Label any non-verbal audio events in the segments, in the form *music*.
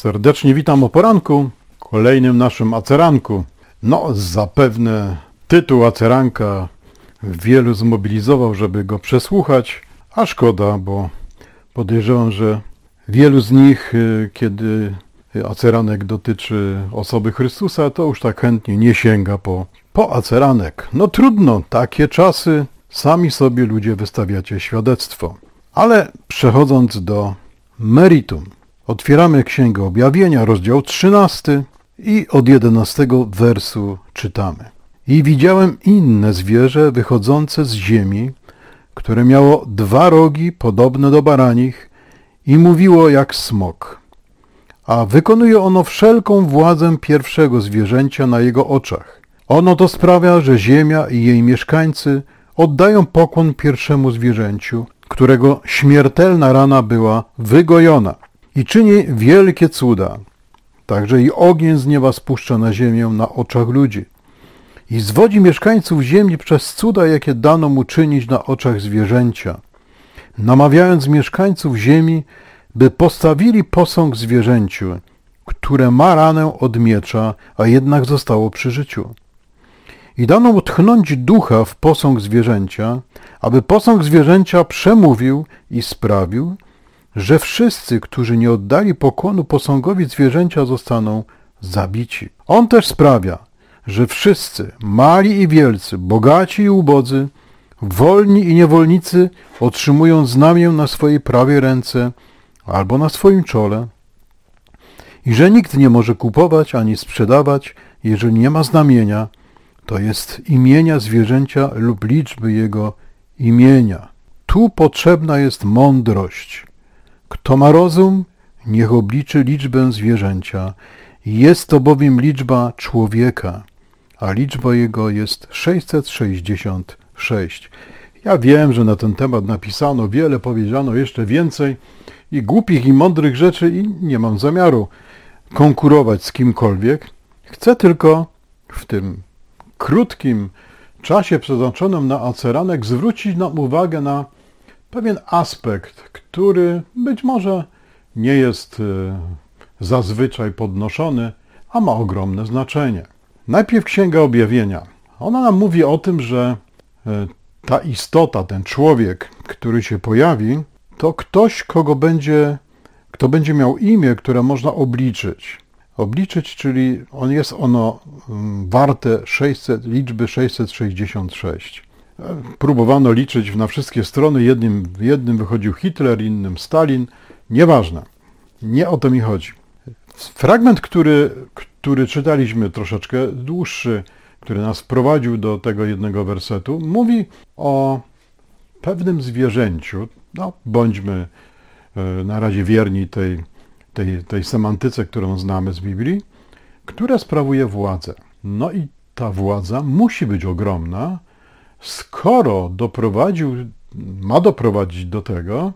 Serdecznie witam o poranku, kolejnym naszym aceranku. No, zapewne tytuł aceranka wielu zmobilizował, żeby go przesłuchać, a szkoda, bo podejrzewam, że wielu z nich, y, kiedy aceranek dotyczy osoby Chrystusa, to już tak chętnie nie sięga po, po aceranek. No trudno, takie czasy, sami sobie ludzie wystawiacie świadectwo. Ale przechodząc do meritum. Otwieramy Księgę Objawienia, rozdział 13 i od 11 wersu czytamy. I widziałem inne zwierzę wychodzące z ziemi, które miało dwa rogi podobne do baranich i mówiło jak smok. A wykonuje ono wszelką władzę pierwszego zwierzęcia na jego oczach. Ono to sprawia, że ziemia i jej mieszkańcy oddają pokłon pierwszemu zwierzęciu, którego śmiertelna rana była wygojona i czyni wielkie cuda. Także i ogień z nieba spuszcza na ziemię na oczach ludzi. I zwodzi mieszkańców ziemi przez cuda, jakie dano mu czynić na oczach zwierzęcia, namawiając mieszkańców ziemi, by postawili posąg zwierzęciu, które ma ranę od miecza, a jednak zostało przy życiu. I dano mu tchnąć ducha w posąg zwierzęcia, aby posąg zwierzęcia przemówił i sprawił, że wszyscy, którzy nie oddali pokłonu posągowi zwierzęcia, zostaną zabici. On też sprawia, że wszyscy, mali i wielcy, bogaci i ubodzy, wolni i niewolnicy, otrzymują znamię na swojej prawej ręce albo na swoim czole i że nikt nie może kupować ani sprzedawać, jeżeli nie ma znamienia, to jest imienia zwierzęcia lub liczby jego imienia. Tu potrzebna jest mądrość. Kto ma rozum, niech obliczy liczbę zwierzęcia. Jest to bowiem liczba człowieka, a liczba jego jest 666. Ja wiem, że na ten temat napisano wiele, powiedziano jeszcze więcej i głupich i mądrych rzeczy i nie mam zamiaru konkurować z kimkolwiek. Chcę tylko w tym krótkim czasie przeznaczonym na aceranek zwrócić nam uwagę na pewien aspekt, który być może nie jest e, zazwyczaj podnoszony, a ma ogromne znaczenie. Najpierw Księga Objawienia. Ona nam mówi o tym, że e, ta istota, ten człowiek, który się pojawi, to ktoś, kogo będzie, kto będzie miał imię, które można obliczyć. Obliczyć, czyli on jest ono mm, warte 600, liczby 666. Próbowano liczyć na wszystkie strony, jednym, jednym wychodził Hitler, innym Stalin, nieważne. Nie o to mi chodzi. Fragment, który, który czytaliśmy troszeczkę dłuższy, który nas prowadził do tego jednego wersetu, mówi o pewnym zwierzęciu. No, bądźmy e, na razie wierni tej, tej, tej semantyce, którą znamy z Biblii, które sprawuje władzę. No i ta władza musi być ogromna, skoro doprowadził, ma doprowadzić do tego,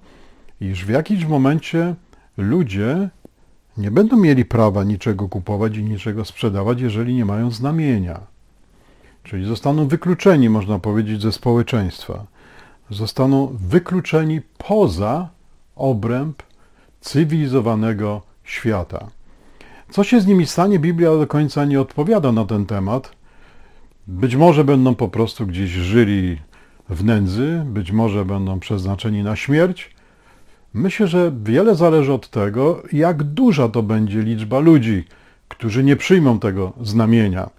iż w jakimś momencie ludzie nie będą mieli prawa niczego kupować i niczego sprzedawać, jeżeli nie mają znamienia. Czyli zostaną wykluczeni, można powiedzieć, ze społeczeństwa. Zostaną wykluczeni poza obręb cywilizowanego świata. Co się z nimi stanie, Biblia do końca nie odpowiada na ten temat, być może będą po prostu gdzieś żyli w nędzy, być może będą przeznaczeni na śmierć. Myślę, że wiele zależy od tego, jak duża to będzie liczba ludzi, którzy nie przyjmą tego znamienia.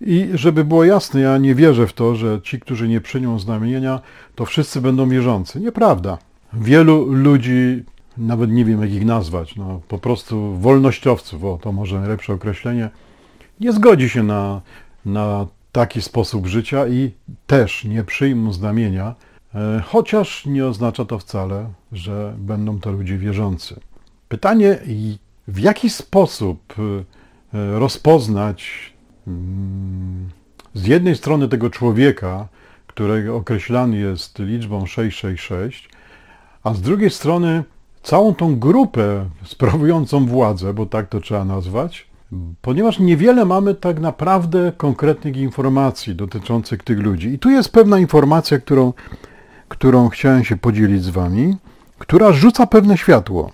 I żeby było jasne, ja nie wierzę w to, że ci, którzy nie przyjmą znamienia, to wszyscy będą wierzący. Nieprawda. Wielu ludzi, nawet nie wiem jak ich nazwać, no, po prostu wolnościowców, o to może najlepsze określenie, nie zgodzi się na, na taki sposób życia i też nie przyjmą znamienia, e, chociaż nie oznacza to wcale, że będą to ludzie wierzący. Pytanie, w jaki sposób e, rozpoznać mm, z jednej strony tego człowieka, który określany jest liczbą 666, a z drugiej strony całą tą grupę sprawującą władzę, bo tak to trzeba nazwać, ponieważ niewiele mamy tak naprawdę konkretnych informacji dotyczących tych ludzi. I tu jest pewna informacja, którą, którą chciałem się podzielić z Wami, która rzuca pewne światło.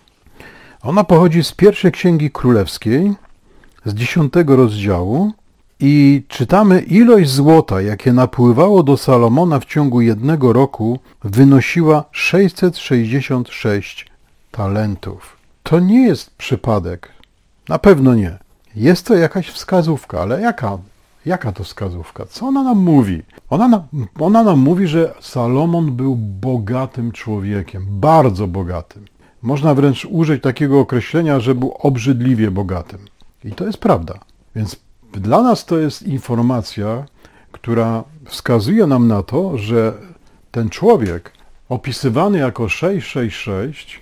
Ona pochodzi z pierwszej księgi królewskiej, z dziesiątego rozdziału, i czytamy ilość złota, jakie napływało do Salomona w ciągu jednego roku, wynosiła 666 talentów. To nie jest przypadek. Na pewno nie. Jest to jakaś wskazówka, ale jaka? Jaka to wskazówka? Co ona nam mówi? Ona, nam, ona nam mówi, że Salomon był bogatym człowiekiem, bardzo bogatym. Można wręcz użyć takiego określenia, że był obrzydliwie bogatym. I to jest prawda. Więc dla nas to jest informacja, która wskazuje nam na to, że ten człowiek opisywany jako 666,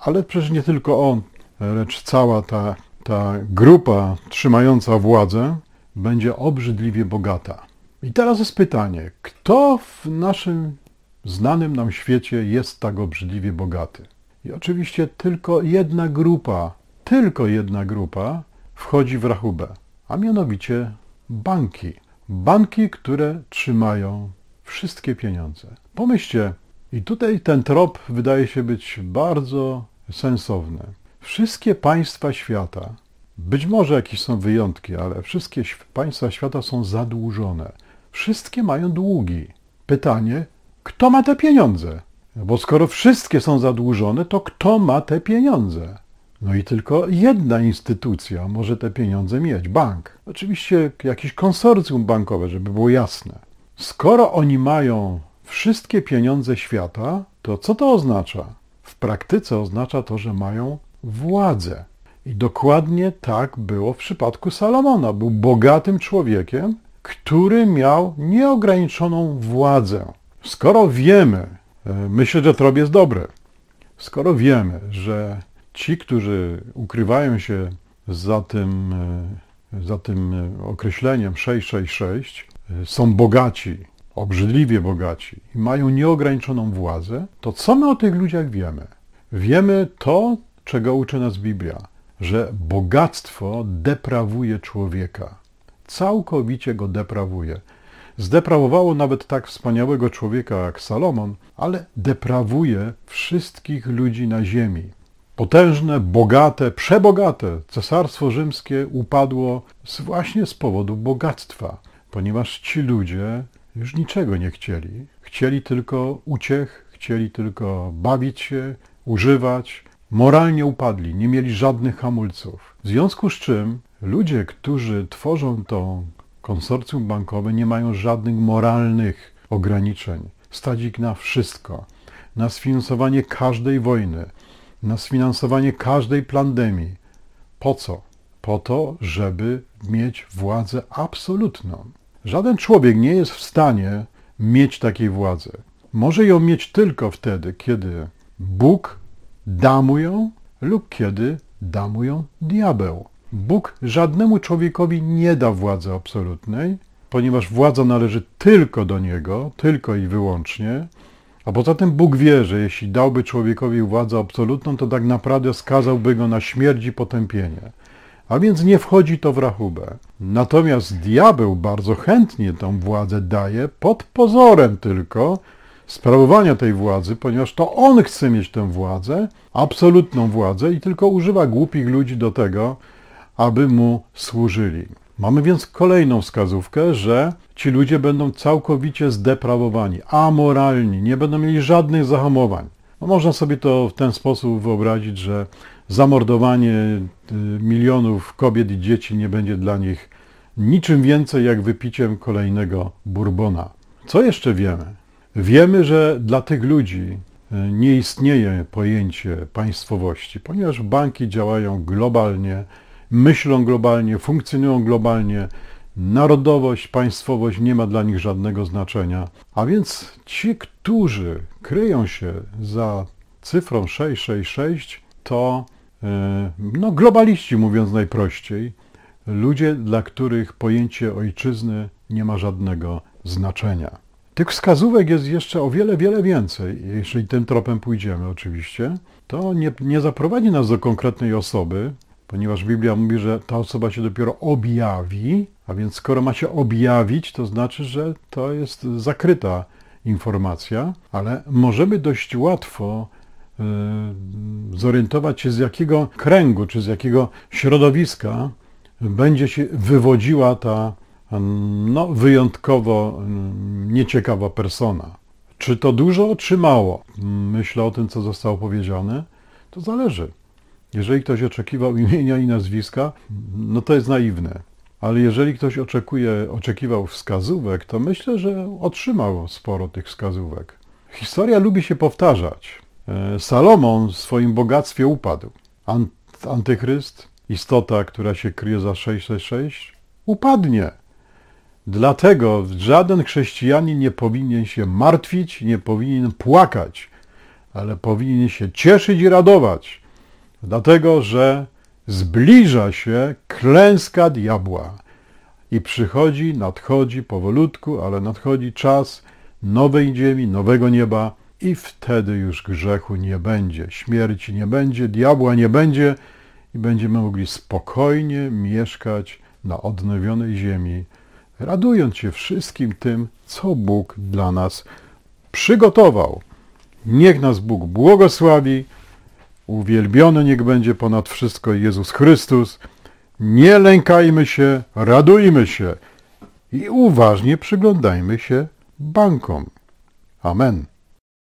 ale przecież nie tylko on, lecz cała ta ta grupa trzymająca władzę będzie obrzydliwie bogata. I teraz jest pytanie, kto w naszym znanym nam świecie jest tak obrzydliwie bogaty? I oczywiście tylko jedna grupa, tylko jedna grupa wchodzi w rachubę, a mianowicie banki. Banki, które trzymają wszystkie pieniądze. Pomyślcie, i tutaj ten trop wydaje się być bardzo sensowny. Wszystkie państwa świata, być może jakieś są wyjątki, ale wszystkie państwa świata są zadłużone. Wszystkie mają długi. Pytanie, kto ma te pieniądze? Bo skoro wszystkie są zadłużone, to kto ma te pieniądze? No i tylko jedna instytucja może te pieniądze mieć bank. Oczywiście jakieś konsorcjum bankowe, żeby było jasne. Skoro oni mają wszystkie pieniądze świata, to co to oznacza? W praktyce oznacza to, że mają władzę. I dokładnie tak było w przypadku Salomona. Był bogatym człowiekiem, który miał nieograniczoną władzę. Skoro wiemy, e, myślę, że robię z dobre, skoro wiemy, że ci, którzy ukrywają się za tym, e, za tym określeniem 666, e, są bogaci, obrzydliwie bogaci i mają nieograniczoną władzę, to co my o tych ludziach wiemy? Wiemy to, czego uczy nas Biblia, że bogactwo deprawuje człowieka. Całkowicie go deprawuje. Zdeprawowało nawet tak wspaniałego człowieka jak Salomon, ale deprawuje wszystkich ludzi na ziemi. Potężne, bogate, przebogate cesarstwo rzymskie upadło właśnie z powodu bogactwa, ponieważ ci ludzie już niczego nie chcieli. Chcieli tylko uciech, chcieli tylko bawić się, używać, Moralnie upadli, nie mieli żadnych hamulców. W związku z czym ludzie, którzy tworzą to konsorcjum bankowe, nie mają żadnych moralnych ograniczeń. Stać ich na wszystko. Na sfinansowanie każdej wojny, na sfinansowanie każdej pandemii. Po co? Po to, żeby mieć władzę absolutną. Żaden człowiek nie jest w stanie mieć takiej władzy. Może ją mieć tylko wtedy, kiedy Bóg damują lub kiedy damują diabeł. Bóg żadnemu człowiekowi nie da władzy absolutnej, ponieważ władza należy tylko do Niego, tylko i wyłącznie. A poza tym Bóg wie, że jeśli dałby człowiekowi władzę absolutną, to tak naprawdę skazałby go na śmierć i potępienie. A więc nie wchodzi to w rachubę. Natomiast diabeł bardzo chętnie tą władzę daje, pod pozorem tylko, sprawowania tej władzy, ponieważ to on chce mieć tę władzę, absolutną władzę i tylko używa głupich ludzi do tego, aby mu służyli. Mamy więc kolejną wskazówkę, że ci ludzie będą całkowicie zdeprawowani, amoralni, nie będą mieli żadnych zahamowań. No można sobie to w ten sposób wyobrazić, że zamordowanie y, milionów kobiet i dzieci nie będzie dla nich niczym więcej jak wypiciem kolejnego burbona. Co jeszcze wiemy? Wiemy, że dla tych ludzi e, nie istnieje pojęcie państwowości, ponieważ banki działają globalnie, myślą globalnie, funkcjonują globalnie. Narodowość, państwowość nie ma dla nich żadnego znaczenia. A więc ci, którzy kryją się za cyfrą 666, to e, no, globaliści, mówiąc najprościej, ludzie, dla których pojęcie ojczyzny nie ma żadnego znaczenia. Tych wskazówek jest jeszcze o wiele, wiele więcej, jeśli tym tropem pójdziemy oczywiście. To nie, nie zaprowadzi nas do konkretnej osoby, ponieważ Biblia mówi, że ta osoba się dopiero objawi, a więc skoro ma się objawić, to znaczy, że to jest zakryta informacja, ale możemy dość łatwo y, zorientować się z jakiego kręgu czy z jakiego środowiska będzie się wywodziła ta no, wyjątkowo nieciekawa persona. Czy to dużo otrzymało? Myślę o tym, co zostało powiedziane. To zależy. Jeżeli ktoś oczekiwał *laughs* imienia i nazwiska, no to jest naiwne. Ale jeżeli ktoś oczekuje, oczekiwał wskazówek, to myślę, że otrzymał sporo tych wskazówek. Historia lubi się powtarzać. E, Salomon w swoim bogactwie upadł. Antychryst, istota, która się kryje za 666, upadnie. Dlatego żaden chrześcijanin nie powinien się martwić, nie powinien płakać, ale powinien się cieszyć i radować, dlatego że zbliża się klęska diabła i przychodzi, nadchodzi powolutku, ale nadchodzi czas nowej ziemi, nowego nieba i wtedy już grzechu nie będzie, śmierci nie będzie, diabła nie będzie i będziemy mogli spokojnie mieszkać na odnowionej ziemi radując się wszystkim tym, co Bóg dla nas przygotował. Niech nas Bóg błogosławi. Uwielbiony niech będzie ponad wszystko Jezus Chrystus. Nie lękajmy się, radujmy się i uważnie przyglądajmy się bankom. Amen.